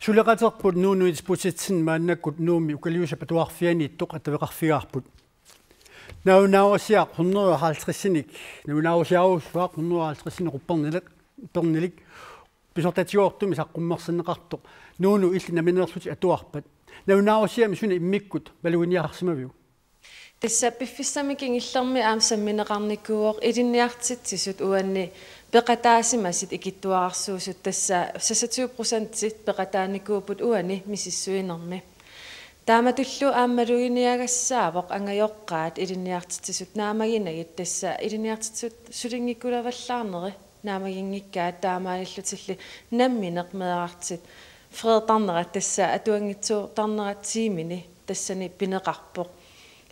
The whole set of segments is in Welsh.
сулеқатерпут нуунуис пуситсин мааннаккут нууми укалиусапатуарфиани иттоқаттавеқарфигаарпут наунаусиақ 150-синик наунаусиарусваақ 150-синик уппарнилек пернилик писортатиуортуми саққуммерсиннеқартоқ нууну илли наминерсути атуарпат наунаусиами суни иммиккут валуиниарсимавиу тассаппиффиссамикин иллерми аамсамминеқарникууоқ илинниартитсисут уанни peqataasimasit ikittuaarsuusut tassa 26% peqataanikuuput uani misissuinermi тааматуллу ааммалугиниагассаавоқ ангаёққаат илиниартитсут наамагинагит тасса илиниартитсут сулингиккулаваллаарнери наамагингиккаат таамаалиллутилли намминеқ меаартит фреертарнера тасса атуангитсуу тарнератсиимини тассани пинеқарпоқ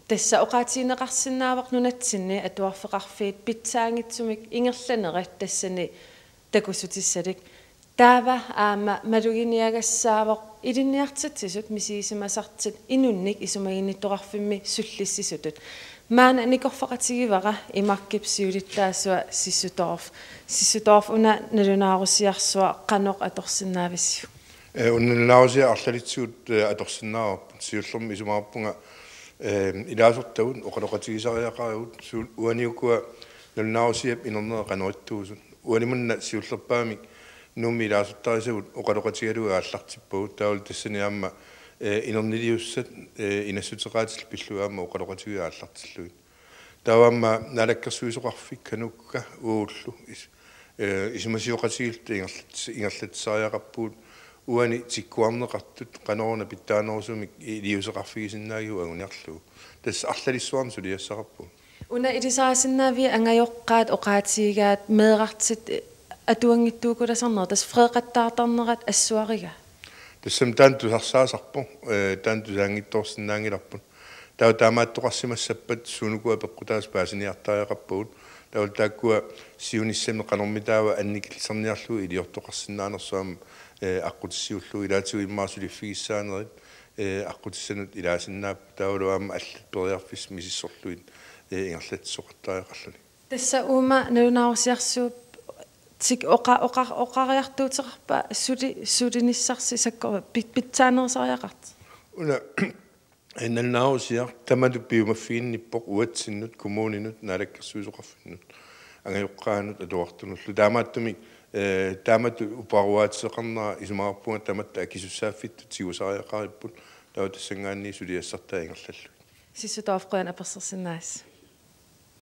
Tässä oqaatiineqarsinnaamaq nunatsinni atuarfeqarfiit pitsaangitsumik ingerlaneret tassani takusutissalik таава аама малугиниагассаавоо илинниартсатсисут мисиисимасартит инунник исумагинитторарфимми na маана никорфакатигивара имаркипсиулиттаасуа сиссуторф сиссуторф уна налунаарусиарсуа каноо аторсинаависсу na, sy'n llwm i сиуллэрми исумаарпунга илаасуртагун оқалоқатигисариақарагут суул уаниуккуа нулнаарусиап инернеэ канариттуусун уанимунна сиуллерпаамик нуумми илаасуртарисагут оқалоқатигалуга ааллартиппагут таул тассаниаама инернилиуссат инассутеқаатил пиллуаама оқалоқатигиа ааллартиллугит тааваама налаккерсуисоқарфик канукка ууллу ис исмасиоқатигилта ингерлатсаариақарпуут uani tikkuarnerqartut qanoruna pittaanerusumik iliuseqarfigisinnaagi uanguniarluu tassa arlalissuarni suliassaqarpu una ilисаасиннаави ангайоққаат оқаатиигаат меэқартит атуангиттуукуласарнер тас фреэқаттаартарнерат ассуарига тассам таантусарсаасарпу таантусаангитторсиннаангиларпут таа таамааттоқарсимассаппат сунукуа пеққутаас паасиниартариақарпуут лаултааккуа сиунissam канормитаава анникилсарниарлу илиортоқарсиннаанерсуам аққутиссиуллу илаатигу иммаасулиффигиссаанерит аққутиссанут илаасиннаап таулуаама аллатпериарфис мисиссорлуит ингерлатсоқартариақарлуни тасса уума нунаарусиарсууп тик оқа оқар оқариартуутеқарпа сули сулиниссарси саккорпит питсаанерсариақарт уна инналнаарусиар тамалуппиумаффиинниппоқ уатсиннут коммуунинут налаккэрсуусоқарфиннут ангаюққаанут атуартунуллу таамааттумик таамату упаруаатсеқарнаа исумаарпунга таматта акисуссааффиттут сигусариақариппут тава тассангаанни сулиассартаа ингерллаллу сиссутаавқуан аперсерсинаас